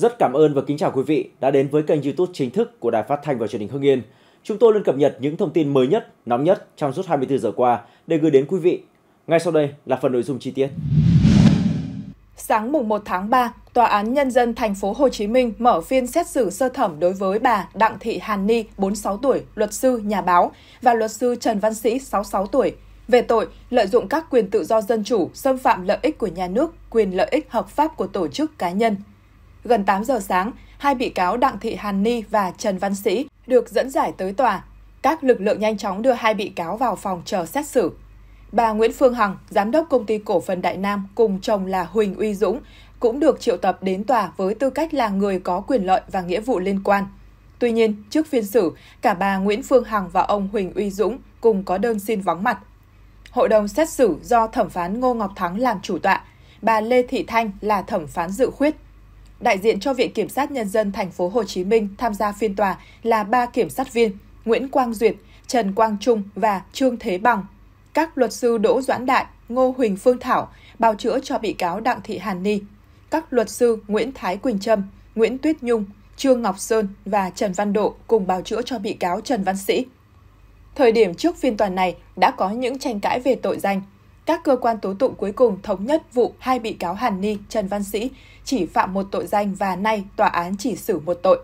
Rất cảm ơn và kính chào quý vị đã đến với kênh YouTube chính thức của Đài Phát thanh và Truyền hình Hưng Yên. Chúng tôi luôn cập nhật những thông tin mới nhất, nóng nhất trong suốt 24 giờ qua để gửi đến quý vị. Ngay sau đây là phần nội dung chi tiết. Sáng mùng 1 tháng 3, Tòa án Nhân dân thành phố Hồ Chí Minh mở phiên xét xử sơ thẩm đối với bà Đặng Thị Hàn Ni, 46 tuổi, luật sư, nhà báo, và luật sư Trần Văn Sĩ, 66 tuổi, về tội lợi dụng các quyền tự do dân chủ, xâm phạm lợi ích của nhà nước, quyền lợi ích hợp pháp của tổ chức cá nhân, Gần 8 giờ sáng, hai bị cáo Đặng Thị Hàn Ni và Trần Văn Sĩ được dẫn giải tới tòa. Các lực lượng nhanh chóng đưa hai bị cáo vào phòng chờ xét xử. Bà Nguyễn Phương Hằng, giám đốc công ty cổ phần Đại Nam cùng chồng là Huỳnh Uy Dũng cũng được triệu tập đến tòa với tư cách là người có quyền lợi và nghĩa vụ liên quan. Tuy nhiên, trước phiên xử, cả bà Nguyễn Phương Hằng và ông Huỳnh Uy Dũng cùng có đơn xin vắng mặt. Hội đồng xét xử do thẩm phán Ngô Ngọc Thắng làm chủ tọa, bà Lê Thị Thanh là thẩm phán dự khuyết đại diện cho Viện Kiểm sát Nhân dân thành phố Hồ Chí Minh tham gia phiên tòa là ba kiểm sát viên Nguyễn Quang Duyệt, Trần Quang Trung và Trương Thế Bằng. Các luật sư Đỗ Doãn Đại, Ngô Huỳnh Phương Thảo bào chữa cho bị cáo Đặng Thị Hàn Ni. Các luật sư Nguyễn Thái Quỳnh Trâm, Nguyễn Tuyết Nhung, Trương Ngọc Sơn và Trần Văn Độ cùng bào chữa cho bị cáo Trần Văn Sĩ. Thời điểm trước phiên tòa này đã có những tranh cãi về tội danh, các cơ quan tố tụng cuối cùng thống nhất vụ hai bị cáo Hàn Ni, Trần Văn Sĩ chỉ phạm một tội danh và nay tòa án chỉ xử một tội.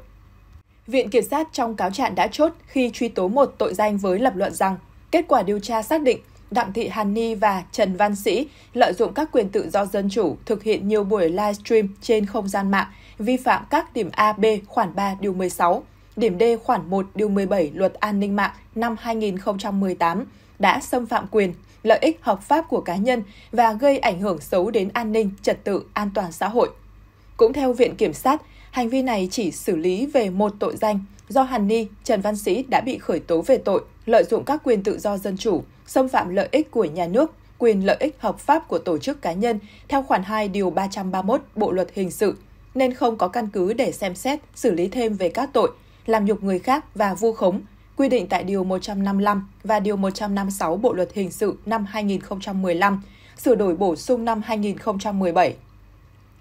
Viện Kiểm sát trong cáo trạng đã chốt khi truy tố một tội danh với lập luận rằng kết quả điều tra xác định Đặng Thị Hàn Ni và Trần Văn Sĩ lợi dụng các quyền tự do dân chủ thực hiện nhiều buổi livestream trên không gian mạng, vi phạm các điểm A, B khoản 3 điều 16, điểm D khoản 1 điều 17 Luật An ninh mạng năm 2018 đã xâm phạm quyền lợi ích hợp pháp của cá nhân và gây ảnh hưởng xấu đến an ninh, trật tự, an toàn xã hội. Cũng theo Viện Kiểm sát, hành vi này chỉ xử lý về một tội danh do Hàn Ni, Trần Văn Sĩ đã bị khởi tố về tội lợi dụng các quyền tự do dân chủ, xâm phạm lợi ích của nhà nước, quyền lợi ích hợp pháp của tổ chức cá nhân theo khoản 2 điều 331 Bộ luật hình sự nên không có căn cứ để xem xét xử lý thêm về các tội làm nhục người khác và vu khống, quy định tại Điều 155 và Điều 156 Bộ Luật Hình sự năm 2015, sửa đổi bổ sung năm 2017.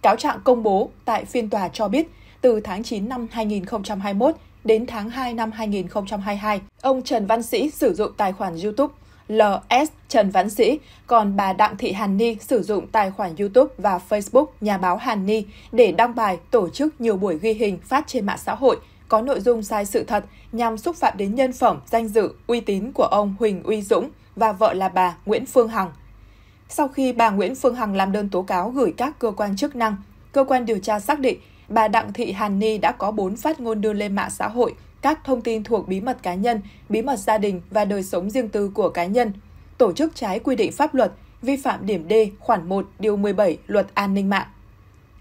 Cáo trạng công bố tại phiên tòa cho biết, từ tháng 9 năm 2021 đến tháng 2 năm 2022, ông Trần Văn Sĩ sử dụng tài khoản YouTube LS Trần Văn Sĩ, còn bà Đặng Thị Hàn Ni sử dụng tài khoản YouTube và Facebook nhà báo Hàn Ni để đăng bài tổ chức nhiều buổi ghi hình phát trên mạng xã hội có nội dung sai sự thật nhằm xúc phạm đến nhân phẩm, danh dự, uy tín của ông Huỳnh Uy Dũng và vợ là bà Nguyễn Phương Hằng. Sau khi bà Nguyễn Phương Hằng làm đơn tố cáo gửi các cơ quan chức năng, cơ quan điều tra xác định bà Đặng Thị Hàn Ni đã có 4 phát ngôn đưa lên mạng xã hội các thông tin thuộc bí mật cá nhân, bí mật gia đình và đời sống riêng tư của cá nhân, tổ chức trái quy định pháp luật, vi phạm điểm D khoản 1 điều 17 Luật An ninh mạng.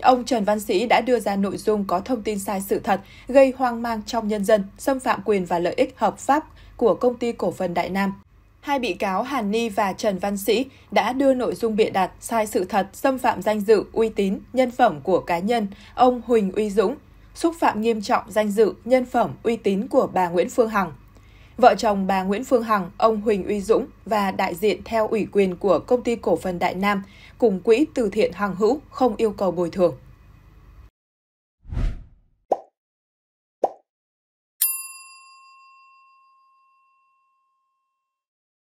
Ông Trần Văn Sĩ đã đưa ra nội dung có thông tin sai sự thật, gây hoang mang trong nhân dân, xâm phạm quyền và lợi ích hợp pháp của công ty cổ phần Đại Nam. Hai bị cáo Hàn Ni và Trần Văn Sĩ đã đưa nội dung bịa đặt sai sự thật, xâm phạm danh dự, uy tín, nhân phẩm của cá nhân ông Huỳnh Uy Dũng, xúc phạm nghiêm trọng danh dự, nhân phẩm, uy tín của bà Nguyễn Phương Hằng, vợ chồng bà Nguyễn Phương Hằng, ông Huỳnh Uy Dũng và đại diện theo ủy quyền của công ty cổ phần Đại Nam cùng quỹ từ thiện Hằng Hữu không yêu cầu bồi thường.